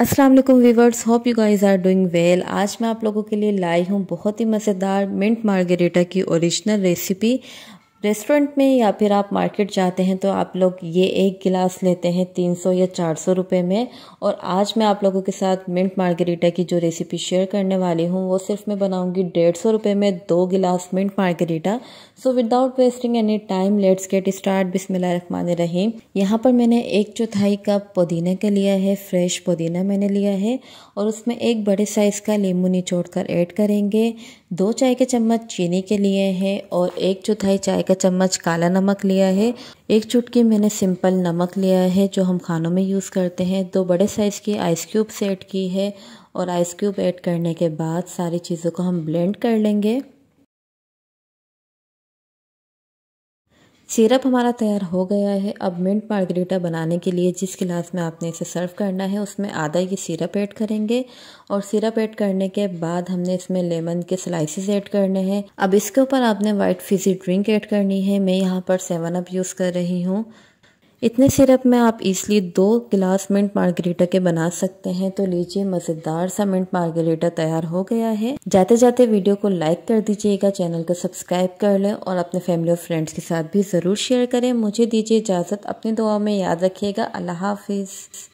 Aslam viewers hope you guys are doing well आज मैं आप लोगों के लिए लाई हूँ बहुत ही मज़ेदार मिंट मार्गरेटा की ओरिजिनल रेसिपी रेस्टोरेंट में या फिर आप मार्केट जाते हैं तो आप लोग ये एक गिलास लेते हैं तीन सौ या चार सौ रुपये में और आज मैं आप लोगों के साथ मिंट मार्गरीटा की जो रेसिपी शेयर करने वाली हूँ वो सिर्फ मैं बनाऊँगी डेढ़ सौ रुपये में दो गिलास mint margarita so without wasting any time let's get start बिस्मिल रहीम यहाँ पर मैंने एक चौथाई कप पुदीने का लिया है फ्रेश पुदीना मैंने लिया है और उसमें एक बड़े साइज़ का लींबू निचोड़ कर एड करेंगे दो चाय के चम्मच चीनी के लिए है और एक चौथाई चाय का का चम्मच काला नमक लिया है एक चुटकी मैंने सिंपल नमक लिया है जो हम खानों में यूज़ करते हैं दो बड़े साइज़ की आइस क्यूब ऐड की है और आइस क्यूब ऐड करने के बाद सारी चीज़ों को हम ब्लेंड कर लेंगे सिरप हमारा तैयार हो गया है अब मिंट मार्गरेटा बनाने के लिए जिस गिलास में आपने इसे सर्व करना है उसमें आधा ये सिरप ऐड करेंगे और सिरप ऐड करने के बाद हमने इसमें लेमन के स्लाइसेस ऐड करने हैं अब इसके ऊपर आपने वाइट फिजी ड्रिंक ऐड करनी है मैं यहाँ पर सेवन अप यूज़ कर रही हूँ इतने सिरप में आप इसलिए दो गिलास मिंट मार्गरेटा के बना सकते हैं तो लीजिए मज़ेदार सा मिंट मार्गरेटा तैयार हो गया है जाते जाते वीडियो को लाइक कर दीजिएगा चैनल को सब्सक्राइब कर लें और अपने फैमिली और फ्रेंड्स के साथ भी ज़रूर शेयर करें मुझे दीजिए इजाज़त अपनी दुआ में याद रखिएगा अल्लाह हाफिज़